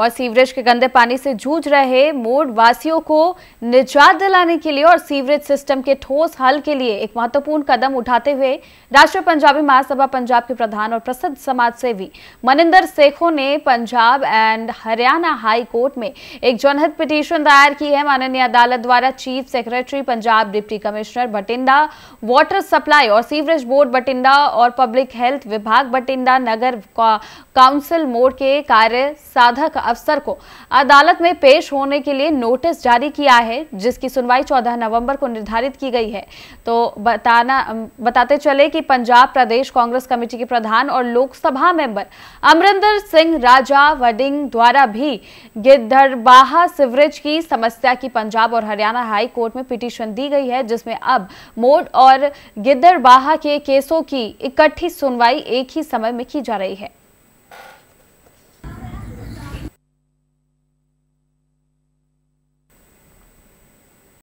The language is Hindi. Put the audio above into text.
और सीवरेज के गंदे पानी से जूझ रहे मोड़ वासियों को निजात दिलाने के लिए और सीवरेज सिस्टम के ठोस हल के लिए एक महत्वपूर्ण कदम उठाते हुए राष्ट्रीय पंजाबी महासभा पंजाब के प्रधान और प्रसिद्ध समाज सेवी मनिंदर सेखो ने Punjab and Haryana high court में एक जनहित पिटीशन दायर की है माननीय अदालत द्वारा chief secretary Punjab deputy commissioner Bathinda water supply और सीवरेज बोर्ड बटिंडा और पब्लिक हेल्थ विभाग बटिंडा नगर काउंसिल मोड़ के कार्य साधक अफसर को अदालत में पेश होने के लिए नोटिस जारी किया है जिसकी सुनवाई 14 नवंबर को निर्धारित की गई है तो बताना बताते चले कि पंजाब प्रदेश कांग्रेस कमेटी के प्रधान और लोकसभा मेंबर अमरिंदर सिंह राजा वडिंग द्वारा भी गिद्धरबाहा सिवरेज की समस्या की पंजाब और हरियाणा हाई कोर्ट में पिटीशन दी गई है जिसमें अब मोड और गिद्धरबाहा के केसों की इकट्ठी सुनवाई एक ही समय में की जा रही है